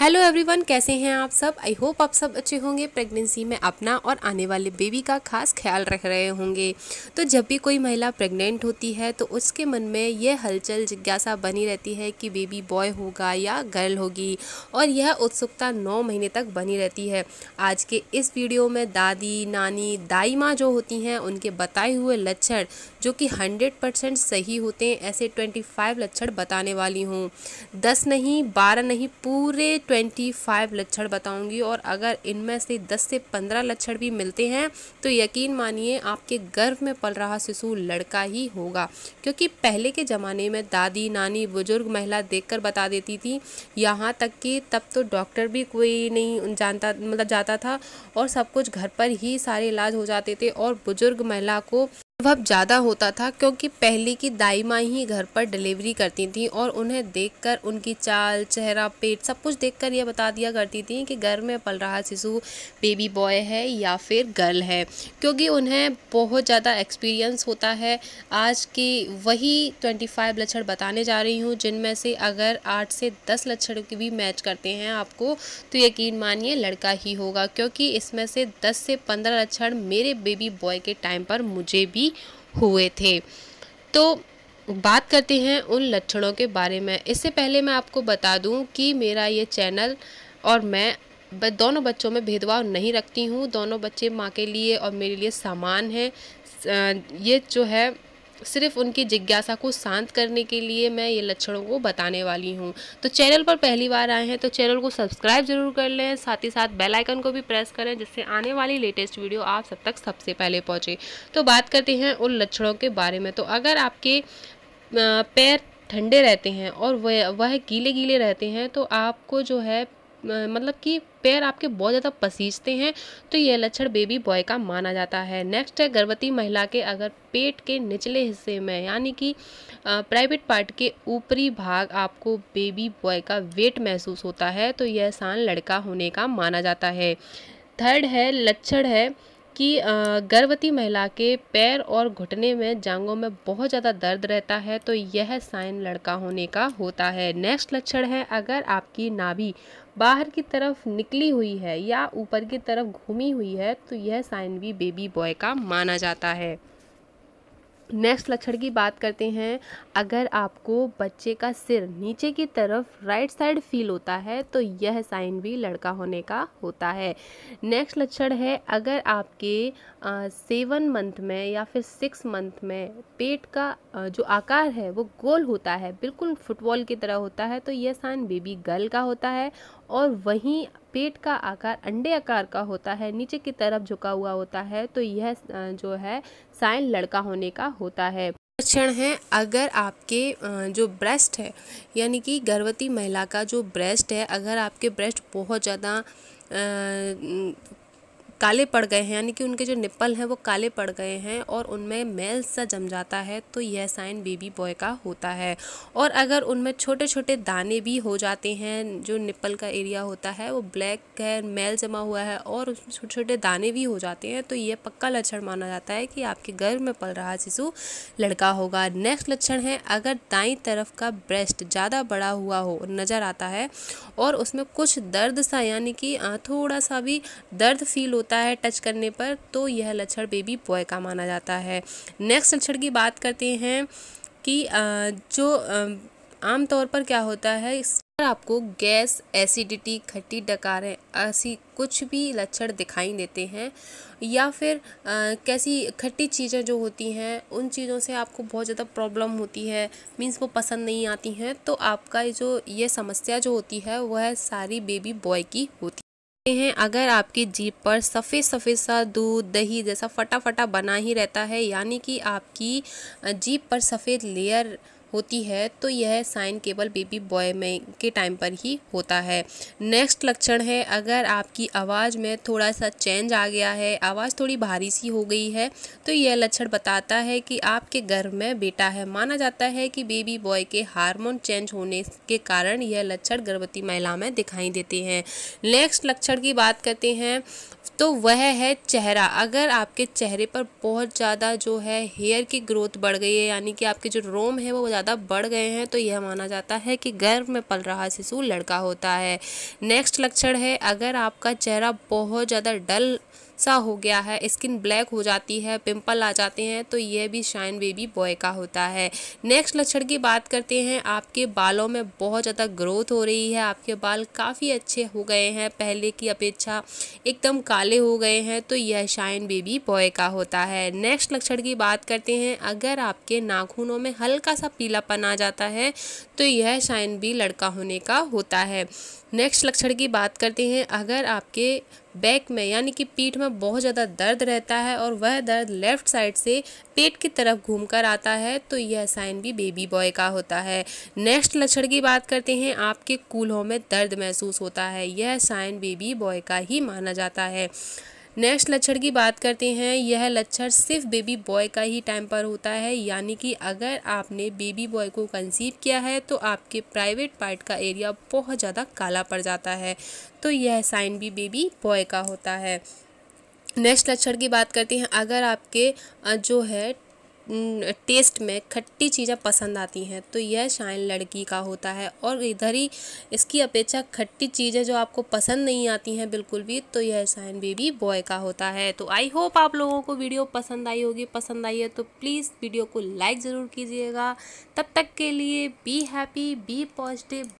hello everyone कैसे हैं आप सब आई होप आप सब अच्छे होंगे प्रेगनेंसी में अपना और आने वाले बेबी का खास ख्याल रख रहे होंगे तो जब भी कोई महिला प्रेग्नेंट होती है तो उसके मन में यह हलचल जिज्ञासा बनी रहती है कि बेबी बॉय होगा या गर्ल होगी और यह उत्सुकता नौ महीने तक बनी रहती है आज के इस वीडियो में दादी नानी दाई माँ जो होती हैं उनके बताए हुए लक्षण जो कि हंड्रेड सही होते हैं ऐसे ट्वेंटी लक्षण बताने वाली हूँ दस नहीं बारह नहीं पूरे पूरे 25 लक्षण बताऊंगी और अगर इनमें से 10 से 15 लक्षण भी मिलते हैं तो यकीन मानिए आपके गर्भ में पल रहा शिशु लड़का ही होगा क्योंकि पहले के ज़माने में दादी नानी बुजुर्ग महिला देखकर बता देती थी यहाँ तक कि तब तो डॉक्टर भी कोई नहीं जानता मतलब जाता था और सब कुछ घर पर ही सारे इलाज हो जाते थे और बुज़ुर्ग महिला को वह ज़्यादा होता था क्योंकि पहले की दाई माँ ही घर पर डिलीवरी करती थीं और उन्हें देखकर उनकी चाल चेहरा पेट सब कुछ देखकर यह बता दिया करती थी कि घर में पल रहा शिशु बेबी बॉय है या फिर गर्ल है क्योंकि उन्हें बहुत ज़्यादा एक्सपीरियंस होता है आज के वही ट्वेंटी फाइव लक्षण बताने जा रही हूँ जिनमें से अगर आठ से दस लक्षणों की भी मैच करते हैं आपको तो यकीन मानिए लड़का ही होगा क्योंकि इसमें से दस से पंद्रह लक्षण मेरे बेबी बॉय के टाइम पर मुझे भी हुए थे तो बात करते हैं उन लक्षणों के बारे में इससे पहले मैं आपको बता दूं कि मेरा ये चैनल और मैं दोनों बच्चों में भेदभाव नहीं रखती हूँ दोनों बच्चे माँ के लिए और मेरे लिए समान हैं ये जो है सिर्फ उनकी जिज्ञासा को शांत करने के लिए मैं ये लक्षणों को बताने वाली हूँ तो चैनल पर पहली बार आए हैं तो चैनल को सब्सक्राइब जरूर कर लें साथ ही साथ बेल आइकन को भी प्रेस करें जिससे आने वाली लेटेस्ट वीडियो आप सब तक सबसे पहले पहुँचे तो बात करते हैं उन लक्षणों के बारे में तो अगर आपके पैर ठंडे रहते हैं और वह वह गीले गीले रहते हैं तो आपको जो है मतलब कि पैर आपके बहुत ज़्यादा पसीजते हैं तो यह लक्षण बेबी बॉय का माना जाता है नेक्स्ट है गर्भवती महिला के अगर पेट के निचले हिस्से में यानी कि प्राइवेट पार्ट के ऊपरी भाग आपको बेबी बॉय का वेट महसूस होता है तो यह आसान लड़का होने का माना जाता है थर्ड है लक्षण है कि गर्भवती महिला के पैर और घुटने में जांघों में बहुत ज़्यादा दर्द रहता है तो यह साइन लड़का होने का होता है नेक्स्ट लक्षण है अगर आपकी नाभि बाहर की तरफ निकली हुई है या ऊपर की तरफ घूमी हुई है तो यह साइन भी बेबी बॉय का माना जाता है नेक्स्ट लक्षण की बात करते हैं अगर आपको बच्चे का सिर नीचे की तरफ राइट साइड फील होता है तो यह साइन भी लड़का होने का होता है नेक्स्ट लक्षण है अगर आपके सेवन मंथ में या फिर सिक्स मंथ में पेट का आ, जो आकार है वो गोल होता है बिल्कुल फुटबॉल की तरह होता है तो यह साइन बेबी गर्ल का होता है और वहीं पेट का आकार अंडे आकार का होता है नीचे की तरफ झुका हुआ होता है तो यह जो है साइन लड़का होने का होता है लक्षण है अगर आपके जो ब्रेस्ट है यानी कि गर्भवती महिला का जो ब्रेस्ट है अगर आपके ब्रेस्ट बहुत ज़्यादा काले पड़ गए हैं यानी कि उनके जो निप्पल हैं वो काले पड़ गए हैं और उनमें मेल सा जम जाता है तो यह साइन बेबी बॉय का होता है और अगर उनमें छोटे छोटे दाने भी हो जाते हैं जो निप्पल का एरिया होता है वो ब्लैक है मेल जमा हुआ है और उसमें छोटे छोटे दाने भी हो जाते हैं तो यह पक्का लक्षण माना जाता है कि आपके गर्भ में पल रहा शिशु लड़का होगा नेक्स्ट लक्षण है अगर दाई तरफ का ब्रेस्ट ज़्यादा बड़ा हुआ हो नज़र आता है और उसमें कुछ दर्द सा यानी कि थोड़ा सा भी दर्द फील होता होता है टच करने पर तो यह लक्षण बेबी बॉय का माना जाता है नेक्स्ट लक्षण की बात करते हैं कि जो आमतौर पर क्या होता है आपको गैस एसिडिटी खट्टी डकारें ऐसी कुछ भी लक्षण दिखाई देते हैं या फिर आ, कैसी खट्टी चीज़ें जो होती हैं उन चीज़ों से आपको बहुत ज़्यादा प्रॉब्लम होती है मीन्स वो पसंद नहीं आती हैं तो आपका जो ये समस्या जो होती है वह सारी बेबी बॉय की होती है हैं अगर आपकी जीप पर सफ़ेद सफ़ेद सा दूध दही जैसा फटाफटा बना ही रहता है यानी कि आपकी जीप पर सफ़ेद लेयर होती है तो यह साइन केवल बेबी बॉय में के टाइम पर ही होता है नेक्स्ट लक्षण है अगर आपकी आवाज़ में थोड़ा सा चेंज आ गया है आवाज़ थोड़ी भारी सी हो गई है तो यह लक्षण बताता है कि आपके गर्भ में बेटा है माना जाता है कि बेबी बॉय के हार्मोन चेंज होने के कारण यह लक्षण गर्भवती महिला में दिखाई देते हैं नेक्स्ट लक्षण की बात करते हैं तो वह है चेहरा अगर आपके चेहरे पर बहुत ज़्यादा जो है हेयर की ग्रोथ बढ़ गई है यानी कि आपके जो रोम है वो ज़्यादा ज़्यादा बढ़ गए हैं तो यह माना जाता है कि गर्भ में पल रहा शिशु लड़का होता है नेक्स्ट लक्षण है अगर आपका चेहरा बहुत ज़्यादा डल सा हो गया है स्किन ब्लैक हो जाती है पिंपल आ जाते हैं तो यह भी शाइन बेबी बॉय का होता है नेक्स्ट लक्षण की बात करते हैं आपके बालों में बहुत ज़्यादा ग्रोथ हो रही है आपके बाल काफ़ी अच्छे हो गए हैं पहले की अपेक्षा एकदम काले हो गए हैं तो यह शाइन बेबी बॉय का होता है नेक्स्ट लक्षण की बात करते हैं अगर आपके नाखूनों में हल्का सा पीला लचीलापन आ जाता है तो यह शाइन भी लड़का होने का होता है नेक्स्ट लक्षण की बात करते हैं अगर आपके बैक में यानी कि पीठ में बहुत ज़्यादा दर्द रहता है और वह दर्द लेफ़्ट साइड से पेट की तरफ घूमकर आता है तो यह साइन भी बेबी बॉय का होता है नेक्स्ट लक्षण की बात करते हैं आपके कूल्हों में दर्द महसूस होता है यह साइन बेबी बॉय का ही माना जाता है नेक्स्ट लक्षण की बात करते हैं यह लक्षण सिर्फ बेबी बॉय का ही टाइम पर होता है यानी कि अगर आपने बेबी बॉय को कंसीव किया है तो आपके प्राइवेट पार्ट का एरिया बहुत ज़्यादा काला पड़ जाता है तो यह साइन भी बेबी बॉय का होता है नेक्स्ट लक्षण की बात करते हैं अगर आपके जो है टेस्ट में खट्टी चीज़ें पसंद आती हैं तो यह शाइन लड़की का होता है और इधर ही इसकी अपेक्षा खट्टी चीज़ें जो आपको पसंद नहीं आती हैं बिल्कुल भी तो यह शाइन बेबी बॉय का होता है तो आई होप आप लोगों को वीडियो पसंद आई होगी पसंद आई है तो प्लीज़ वीडियो को लाइक ज़रूर कीजिएगा तब तक के लिए बी हैप्पी बी पॉजिटिव